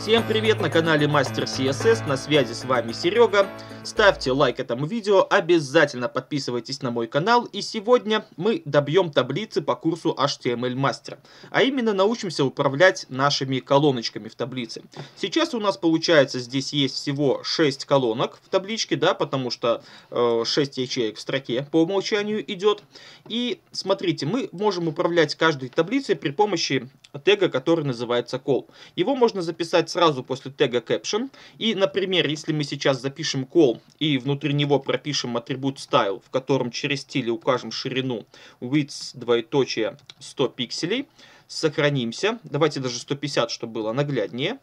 Всем привет на канале Мастер CSS, на связи с вами Серега. Ставьте лайк этому видео, обязательно подписывайтесь на мой канал. И сегодня мы добьем таблицы по курсу HTML Мастера. А именно научимся управлять нашими колоночками в таблице. Сейчас у нас получается здесь есть всего 6 колонок в табличке, да, потому что э, 6 ячеек в строке по умолчанию идет. И смотрите, мы можем управлять каждой таблицей при помощи тега, который называется call. Его можно записать возникает сразу после тега caption. И, например, если мы сейчас запишем call и внутри него пропишем атрибут style, в котором через стили укажем ширину width двоеточие 100 пикселей, сохранимся. Давайте даже 150, чтобы было нагляднее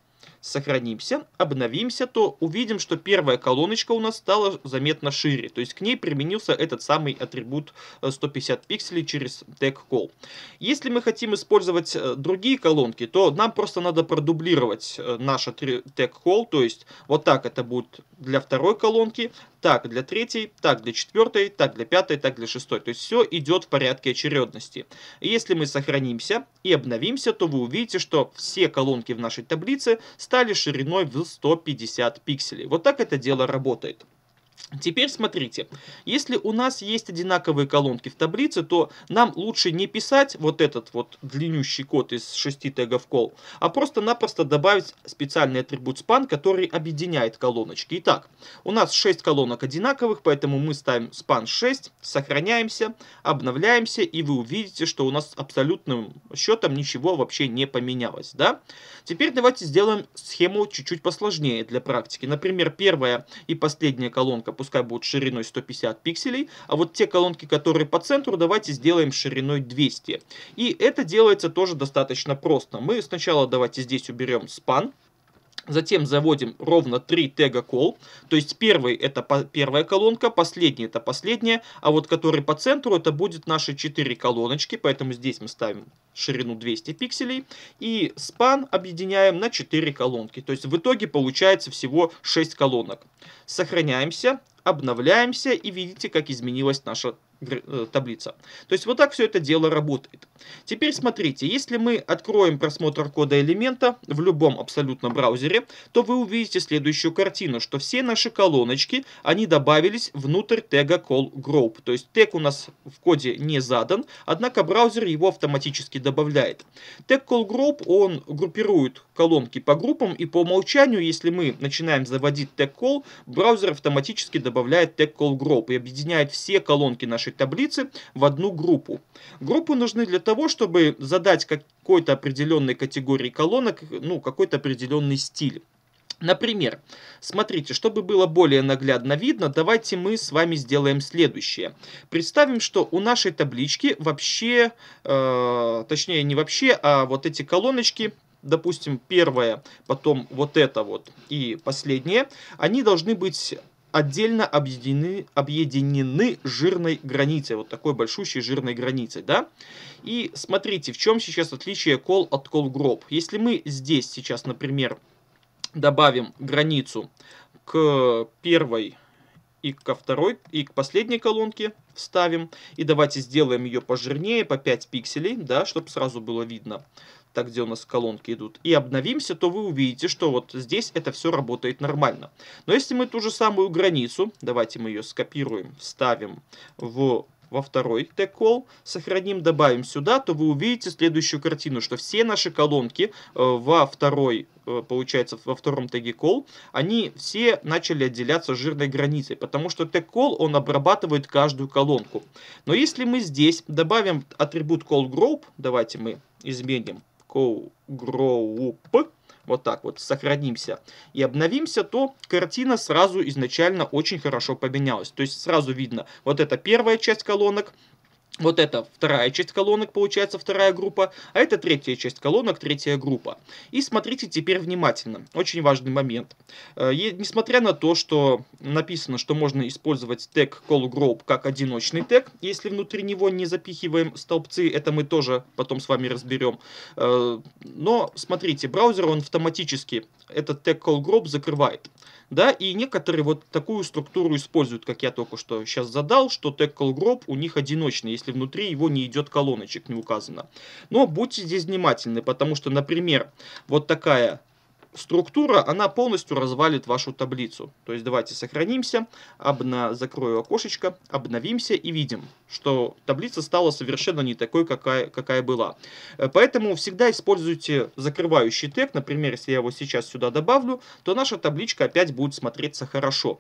сохранимся, обновимся, то увидим, что первая колоночка у нас стала заметно шире. То есть к ней применился этот самый атрибут 150 э, пикселей через tag call. Если мы хотим использовать э, другие колонки, то нам просто надо продублировать э, наш tag call. То есть вот так это будет для второй колонки, так для третьей, так для четвертой, так для пятой, так для шестой. То есть все идет в порядке очередности. если мы сохранимся и обновимся, то вы увидите, что все колонки в нашей таблице стали стали шириной в 150 пикселей. Вот так это дело работает. Теперь смотрите, если у нас есть одинаковые колонки в таблице, то нам лучше не писать вот этот вот длиннющий код из 6 тегов кол, а просто-напросто добавить специальный атрибут span, который объединяет колоночки. Итак, у нас 6 колонок одинаковых, поэтому мы ставим span 6, сохраняемся, обновляемся, и вы увидите, что у нас абсолютным счетом ничего вообще не поменялось. Да? Теперь давайте сделаем схему чуть-чуть посложнее для практики. Например, первая и последняя колонка пускай будут шириной 150 пикселей, а вот те колонки, которые по центру, давайте сделаем шириной 200. И это делается тоже достаточно просто. Мы сначала давайте здесь уберем span, Затем заводим ровно 3 тега кол. То есть первый это первая колонка, последний это последняя. А вот который по центру это будет наши 4 колоночки. Поэтому здесь мы ставим ширину 200 пикселей. И спан объединяем на 4 колонки. То есть в итоге получается всего 6 колонок. Сохраняемся, обновляемся и видите, как изменилась наша Э, таблица. То есть вот так все это дело работает. Теперь смотрите, если мы откроем просмотр кода элемента в любом абсолютно браузере, то вы увидите следующую картину, что все наши колоночки, они добавились внутрь тега call group. То есть тег у нас в коде не задан, однако браузер его автоматически добавляет. Тег call group, он группирует колонки по группам и по умолчанию, если мы начинаем заводить тег call, браузер автоматически добавляет тег call group и объединяет все колонки нашей таблицы в одну группу. Группы нужны для того, чтобы задать какой-то определенной категории колонок, ну, какой-то определенный стиль. Например, смотрите, чтобы было более наглядно видно, давайте мы с вами сделаем следующее. Представим, что у нашей таблички вообще, э, точнее не вообще, а вот эти колоночки допустим, первая, потом вот это вот и последняя, они должны быть отдельно объединены, объединены жирной границей, вот такой большущей жирной границей, да. И смотрите, в чем сейчас отличие кол от кол-гроб. Если мы здесь сейчас, например, добавим границу к первой и ко второй, и к последней колонке вставим. И давайте сделаем ее пожирнее, по 5 пикселей, да, чтобы сразу было видно, так где у нас колонки идут. И обновимся, то вы увидите, что вот здесь это все работает нормально. Но если мы ту же самую границу, давайте мы ее скопируем, вставим в во второй тег кол сохраним, добавим сюда, то вы увидите следующую картину, что все наши колонки э, во второй э, получается, во втором теге кол они все начали отделяться жирной границей, потому что тег кол он обрабатывает каждую колонку. Но если мы здесь добавим атрибут call group, давайте мы изменим call group, вот так вот сохранимся и обновимся, то картина сразу изначально очень хорошо поменялась. То есть сразу видно, вот это первая часть колонок, вот это вторая часть колонок, получается вторая группа, а это третья часть колонок, третья группа. И смотрите теперь внимательно, очень важный момент. Э, и, несмотря на то, что написано, что можно использовать тег call как одиночный тег, если внутри него не запихиваем столбцы, это мы тоже потом с вами разберем. Э, но смотрите, браузер он автоматически этот тег call закрывает. Да, и некоторые вот такую структуру используют, как я только что сейчас задал, что tackle group у них одиночный, если внутри его не идет колоночек, не указано. Но будьте здесь внимательны, потому что, например, вот такая структура, она полностью развалит вашу таблицу. То есть давайте сохранимся, обна... закрою окошечко, обновимся и видим, что таблица стала совершенно не такой, какая, какая была. Э, поэтому всегда используйте закрывающий тег. Например, если я его сейчас сюда добавлю, то наша табличка опять будет смотреться хорошо.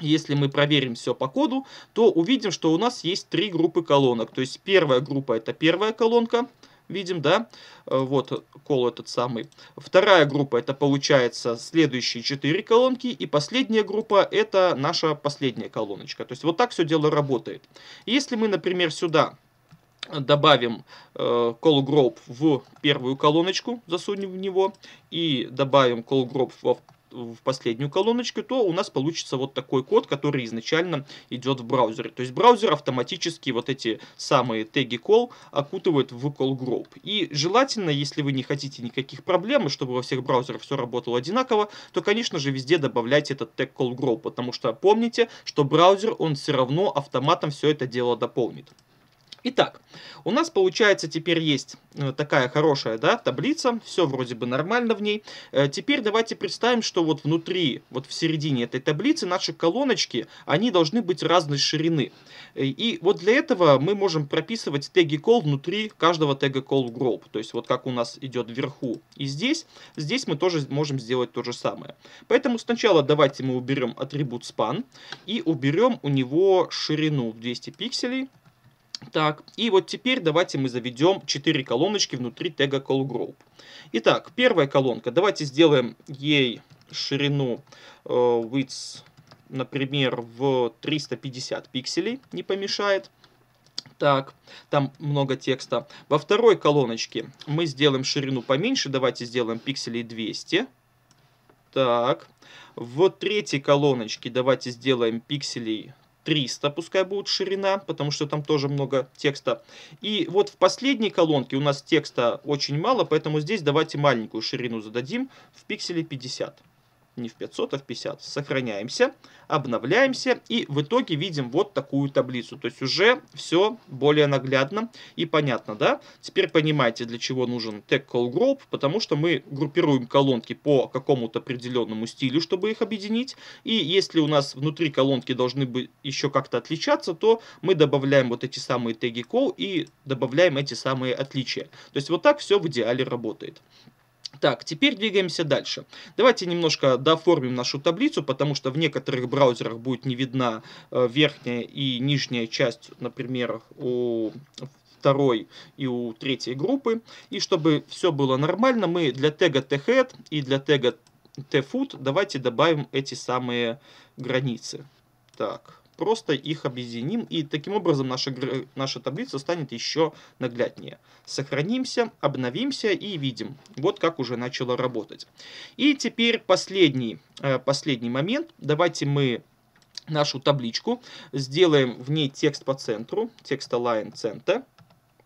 Если мы проверим все по коду, то увидим, что у нас есть три группы колонок. То есть первая группа это первая колонка, видим, да, э, вот кол этот самый. Вторая группа это получается следующие 4 колонки, и последняя группа это наша последняя колоночка. То есть вот так все дело работает. Если мы, например, сюда добавим э, call group в первую колоночку, засунем в него, и добавим call group во в последнюю колоночку, то у нас получится вот такой код, который изначально идет в браузере. То есть браузер автоматически вот эти самые теги call окутывает в call group. И желательно, если вы не хотите никаких проблем, чтобы во всех браузерах все работало одинаково, то, конечно же, везде добавляйте этот тег call group, потому что помните, что браузер, он все равно автоматом все это дело дополнит. Итак, у нас получается теперь есть э, такая хорошая да, таблица, все вроде бы нормально в ней. Э, теперь давайте представим, что вот внутри, вот в середине этой таблицы наши колоночки, они должны быть разной ширины. Э, и вот для этого мы можем прописывать теги call внутри каждого тега call group. То есть вот как у нас идет вверху и здесь, здесь мы тоже можем сделать то же самое. Поэтому сначала давайте мы уберем атрибут span и уберем у него ширину в 200 пикселей. Так, и вот теперь давайте мы заведем 4 колоночки внутри тега callgroup. Итак, первая колонка, давайте сделаем ей ширину э, width, например, в 350 пикселей, не помешает. Так, там много текста. Во второй колоночке мы сделаем ширину поменьше, давайте сделаем пикселей 200. Так, в третьей колоночке давайте сделаем пикселей 300 пускай будет ширина, потому что там тоже много текста. И вот в последней колонке у нас текста очень мало, поэтому здесь давайте маленькую ширину зададим в пикселе 50 не в 500, а в 50. Сохраняемся, обновляемся и в итоге видим вот такую таблицу. То есть уже все более наглядно и понятно, да? Теперь понимаете, для чего нужен Tag Call Group, потому что мы группируем колонки по какому-то определенному стилю, чтобы их объединить. И если у нас внутри колонки должны быть еще как-то отличаться, то мы добавляем вот эти самые теги call и добавляем эти самые отличия. То есть вот так все в идеале работает. Так, теперь двигаемся дальше. Давайте немножко доформим нашу таблицу, потому что в некоторых браузерах будет не видна э, верхняя и нижняя часть, например, у второй и у третьей группы. И чтобы все было нормально, мы для тега thead и для тега tfood давайте добавим эти самые границы. Так, просто их объединим, и таким образом наша, наша таблица станет еще нагляднее. Сохранимся, обновимся и видим, вот как уже начало работать. И теперь последний, э, последний момент. Давайте мы нашу табличку, сделаем в ней текст по центру, текст align center,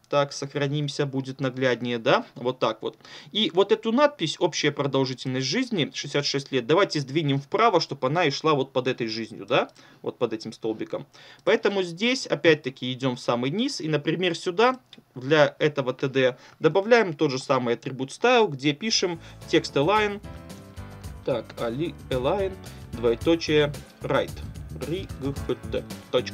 так, сохранимся, будет нагляднее, да? Вот так вот. И вот эту надпись «Общая продолжительность жизни 66 лет» давайте сдвинем вправо, чтобы она и шла вот под этой жизнью, да? Вот под этим столбиком. Поэтому здесь опять-таки идем в самый низ. И, например, сюда для этого ТД добавляем тот же самый атрибут style, где пишем текст align. Так, align, двоеточие, right пригхт,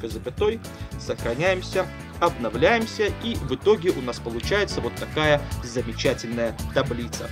запятой, сохраняемся, обновляемся, и в итоге у нас получается вот такая замечательная таблица.